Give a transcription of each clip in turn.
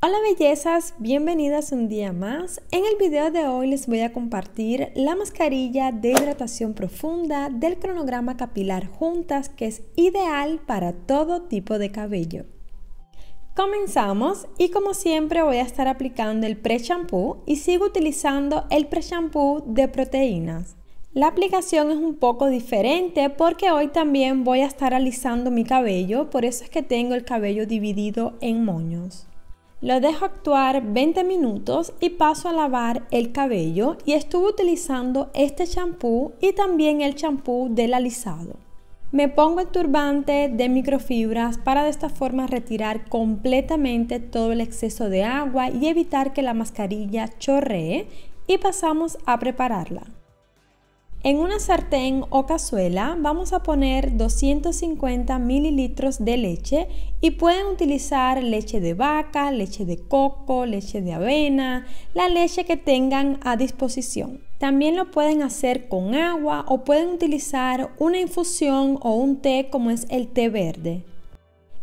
Hola bellezas, bienvenidas un día más. En el video de hoy les voy a compartir la mascarilla de hidratación profunda del cronograma capilar juntas que es ideal para todo tipo de cabello. Comenzamos y como siempre voy a estar aplicando el pre-shampoo y sigo utilizando el pre-shampoo de proteínas. La aplicación es un poco diferente porque hoy también voy a estar alisando mi cabello, por eso es que tengo el cabello dividido en moños. Lo dejo actuar 20 minutos y paso a lavar el cabello y estuve utilizando este champú y también el champú del alisado. Me pongo el turbante de microfibras para de esta forma retirar completamente todo el exceso de agua y evitar que la mascarilla chorree y pasamos a prepararla. En una sartén o cazuela vamos a poner 250 mililitros de leche y pueden utilizar leche de vaca, leche de coco, leche de avena, la leche que tengan a disposición. También lo pueden hacer con agua o pueden utilizar una infusión o un té como es el té verde.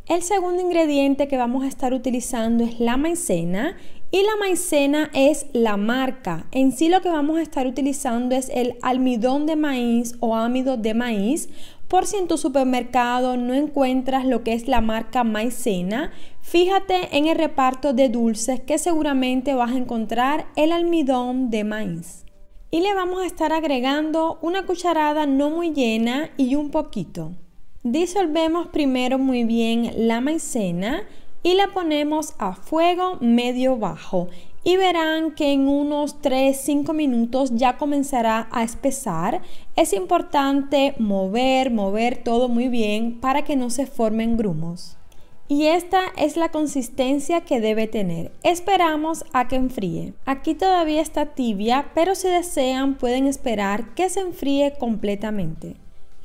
El segundo ingrediente que vamos a estar utilizando es la maicena y la maicena es la marca. En sí lo que vamos a estar utilizando es el almidón de maíz o ámido de maíz. Por si en tu supermercado no encuentras lo que es la marca maicena, fíjate en el reparto de dulces que seguramente vas a encontrar el almidón de maíz. Y le vamos a estar agregando una cucharada no muy llena y un poquito. Disolvemos primero muy bien la maicena y la ponemos a fuego medio bajo y verán que en unos 3-5 minutos ya comenzará a espesar. Es importante mover, mover todo muy bien para que no se formen grumos. Y esta es la consistencia que debe tener. Esperamos a que enfríe. Aquí todavía está tibia, pero si desean pueden esperar que se enfríe completamente.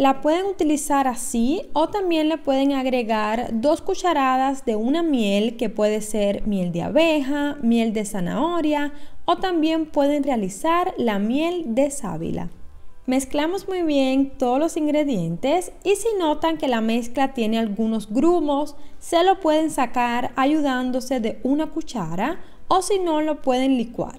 La pueden utilizar así o también le pueden agregar dos cucharadas de una miel que puede ser miel de abeja, miel de zanahoria o también pueden realizar la miel de sábila. Mezclamos muy bien todos los ingredientes y si notan que la mezcla tiene algunos grumos, se lo pueden sacar ayudándose de una cuchara o si no lo pueden licuar.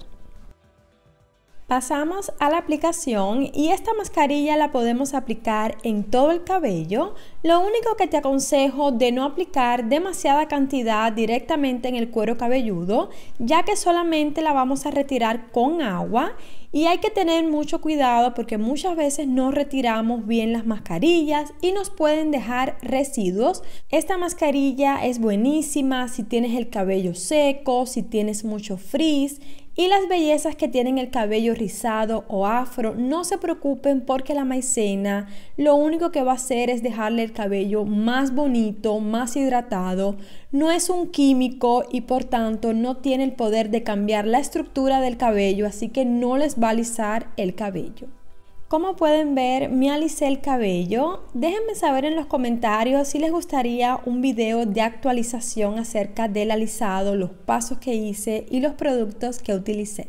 Pasamos a la aplicación y esta mascarilla la podemos aplicar en todo el cabello. Lo único que te aconsejo de no aplicar demasiada cantidad directamente en el cuero cabelludo, ya que solamente la vamos a retirar con agua y hay que tener mucho cuidado porque muchas veces no retiramos bien las mascarillas y nos pueden dejar residuos. Esta mascarilla es buenísima si tienes el cabello seco, si tienes mucho frizz y las bellezas que tienen el cabello rizado o afro, no se preocupen porque la maicena lo único que va a hacer es dejarle el cabello más bonito, más hidratado. No es un químico y por tanto no tiene el poder de cambiar la estructura del cabello, así que no les va a alisar el cabello. Como pueden ver, me alicé el cabello. Déjenme saber en los comentarios si les gustaría un video de actualización acerca del alisado, los pasos que hice y los productos que utilicé.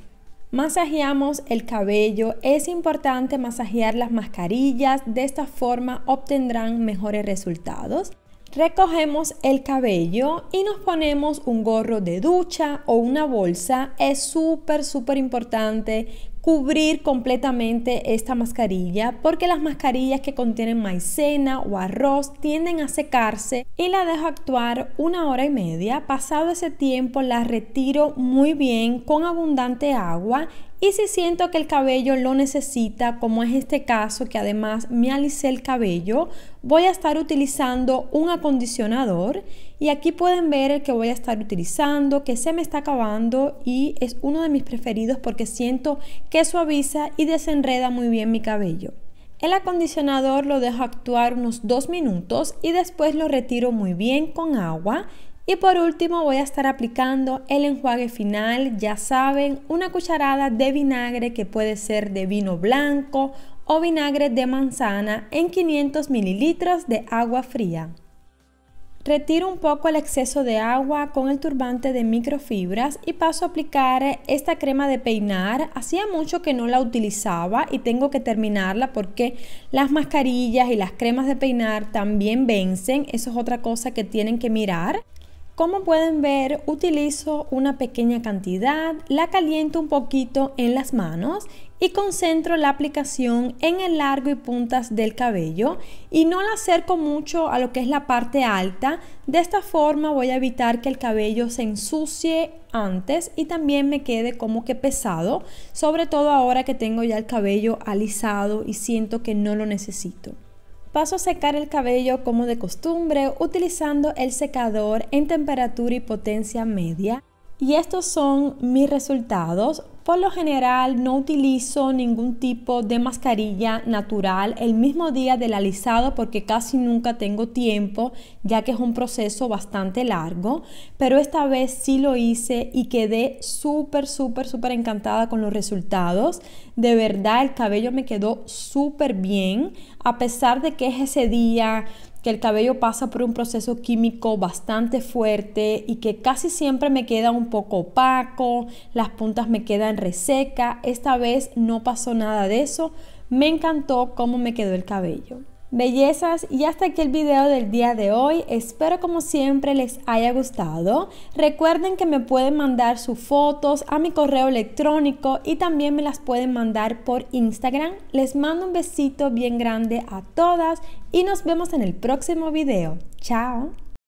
Masajeamos el cabello, es importante masajear las mascarillas, de esta forma obtendrán mejores resultados. Recogemos el cabello y nos ponemos un gorro de ducha o una bolsa. Es súper, súper importante cubrir completamente esta mascarilla porque las mascarillas que contienen maicena o arroz tienden a secarse y la dejo actuar una hora y media. Pasado ese tiempo la retiro muy bien con abundante agua y si siento que el cabello lo necesita, como es este caso que además me alicé el cabello, voy a estar utilizando un acondicionador y aquí pueden ver el que voy a estar utilizando, que se me está acabando y es uno de mis preferidos porque siento que suaviza y desenreda muy bien mi cabello. El acondicionador lo dejo actuar unos dos minutos y después lo retiro muy bien con agua y por último voy a estar aplicando el enjuague final, ya saben, una cucharada de vinagre que puede ser de vino blanco o vinagre de manzana en 500 mililitros de agua fría. Retiro un poco el exceso de agua con el turbante de microfibras y paso a aplicar esta crema de peinar. Hacía mucho que no la utilizaba y tengo que terminarla porque las mascarillas y las cremas de peinar también vencen. Eso es otra cosa que tienen que mirar. Como pueden ver, utilizo una pequeña cantidad, la caliento un poquito en las manos y concentro la aplicación en el largo y puntas del cabello y no la acerco mucho a lo que es la parte alta. De esta forma voy a evitar que el cabello se ensucie antes y también me quede como que pesado, sobre todo ahora que tengo ya el cabello alisado y siento que no lo necesito. Paso a secar el cabello como de costumbre utilizando el secador en temperatura y potencia media. Y estos son mis resultados. Por lo general no utilizo ningún tipo de mascarilla natural el mismo día del alisado porque casi nunca tengo tiempo ya que es un proceso bastante largo, pero esta vez sí lo hice y quedé súper, súper, súper encantada con los resultados. De verdad el cabello me quedó súper bien a pesar de que es ese día que el cabello pasa por un proceso químico bastante fuerte y que casi siempre me queda un poco opaco, las puntas me quedan reseca. Esta vez no pasó nada de eso. Me encantó cómo me quedó el cabello. Bellezas, y hasta aquí el video del día de hoy. Espero como siempre les haya gustado. Recuerden que me pueden mandar sus fotos a mi correo electrónico y también me las pueden mandar por Instagram. Les mando un besito bien grande a todas y nos vemos en el próximo video. Chao.